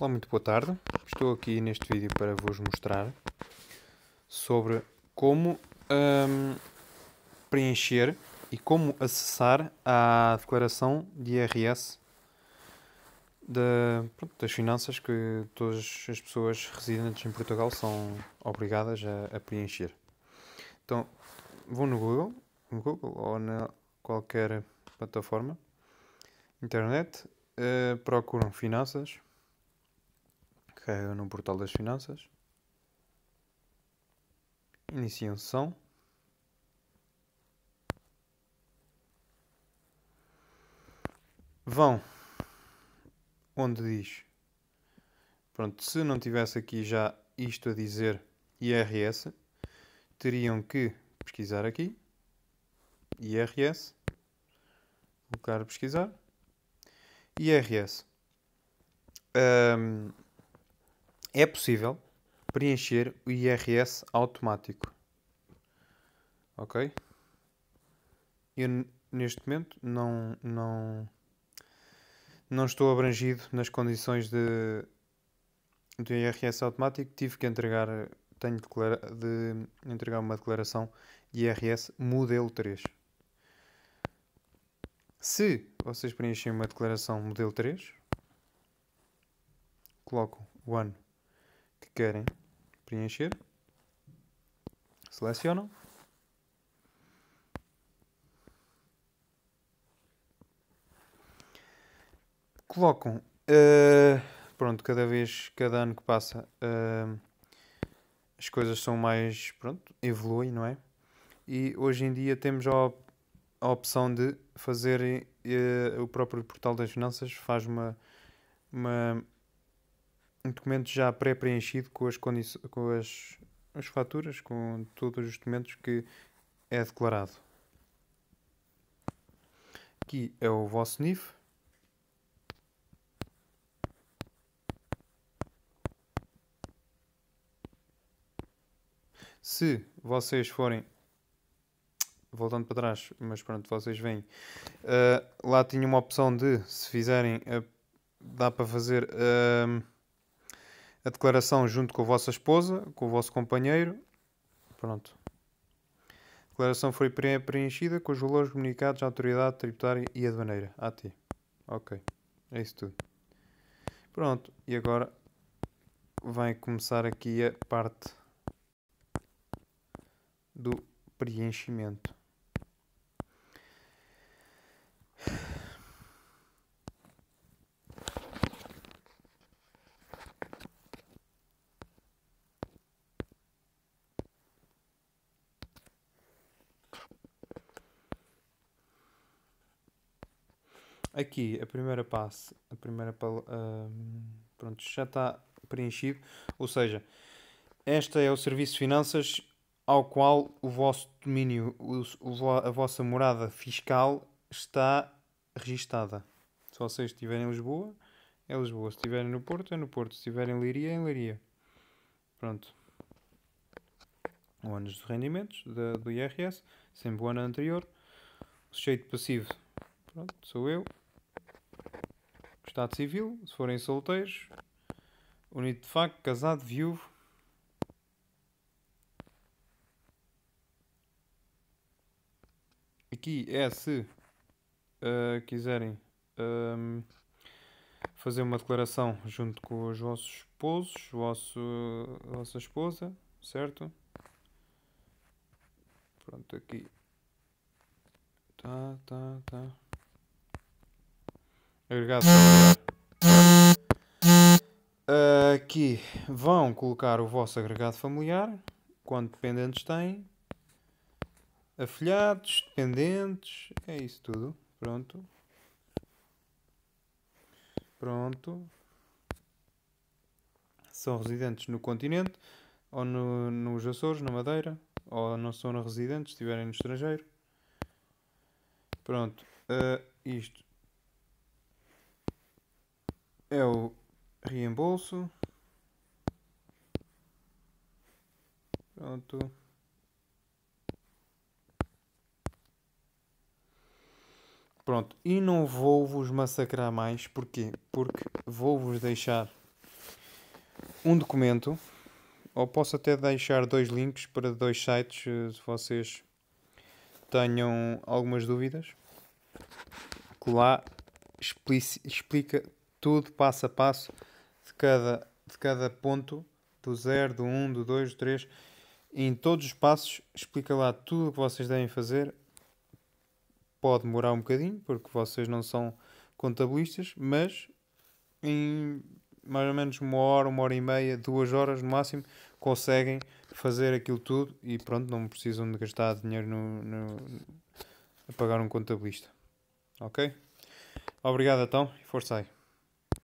Olá, muito boa tarde. Estou aqui neste vídeo para vos mostrar sobre como um, preencher e como acessar a declaração de IRS pronto, das finanças que todas as pessoas residentes em Portugal são obrigadas a, a preencher. Então, vão no Google, no Google ou na qualquer plataforma, internet, uh, procuram finanças, Carregam no portal das finanças. Iniciam sessão. Vão onde diz. Pronto, se não tivesse aqui já isto a dizer IRS, teriam que pesquisar aqui. IRS. Colocar pesquisar. IRS. Um, é possível preencher o IRS automático. Ok? Eu neste momento não, não, não estou abrangido nas condições de, do IRS automático. Tive que entregar, tenho de, entregar uma declaração de IRS modelo 3. Se vocês preenchem uma declaração modelo 3, coloco o ano querem preencher, selecionam. Colocam, uh, pronto, cada vez, cada ano que passa, uh, as coisas são mais, pronto, evoluem, não é? E hoje em dia temos a, op a opção de fazer, uh, eh, o próprio portal das finanças faz uma, uma um documento já pré-preenchido com, as, com as, as faturas, com todos os documentos que é declarado. Aqui é o vosso NIF. Se vocês forem voltando para trás, mas pronto, vocês veem. Uh, lá tinha uma opção de, se fizerem, uh, dá para fazer. Uh, a declaração junto com a vossa esposa, com o vosso companheiro. Pronto. A declaração foi preenchida com os valores comunicados à autoridade tributária e aduaneira. AT. Ok. É isso tudo. Pronto. E agora vai começar aqui a parte do preenchimento. Aqui, a primeira passe, a primeira pronto, já está preenchido, ou seja, este é o serviço de finanças ao qual o vosso domínio, o, o, a vossa morada fiscal está registada. Se vocês estiverem em Lisboa, é Lisboa. Se estiverem no Porto, é no Porto. Se estiverem em Leiria, é em Leiria. Pronto. O ano de rendimentos da, do IRS, sempre o ano anterior. O sujeito passivo, pronto, sou eu. Estado Civil, se forem solteiros, unido de facto, casado, viúvo. Aqui é se uh, quiserem um, ah, fazer uma declaração junto com os vossos esposos, vosso, vossa esposa, certo? Pronto, aqui. Tá, tá, tá. Agregado familiar. Ah, aqui vão colocar o vosso agregado familiar, quanto dependentes têm, afilhados, dependentes, é isso tudo. Pronto. Pronto. São residentes no continente, ou no, nos Açores, na Madeira, ou não são residentes, estiverem no estrangeiro. Pronto. Uh, isto é o reembolso. Pronto. Pronto, e não vou vos massacrar mais, porquê? Porque vou vos deixar um documento, ou posso até deixar dois links para dois sites eh, se vocês tenham algumas dúvidas, que lá explica tudo passo a passo de cada, de cada ponto, do 0, do 1, um, do 2, do 3. Em todos os passos, explica lá tudo o que vocês devem fazer. Pode demorar um bocadinho, porque vocês não são contabilistas, mas em mais ou menos uma hora, uma hora e meia, duas horas no máximo, conseguem fazer aquilo tudo e pronto, não precisam de gastar dinheiro no, no, a pagar um contabilista. Ok? Obrigado então e força aí.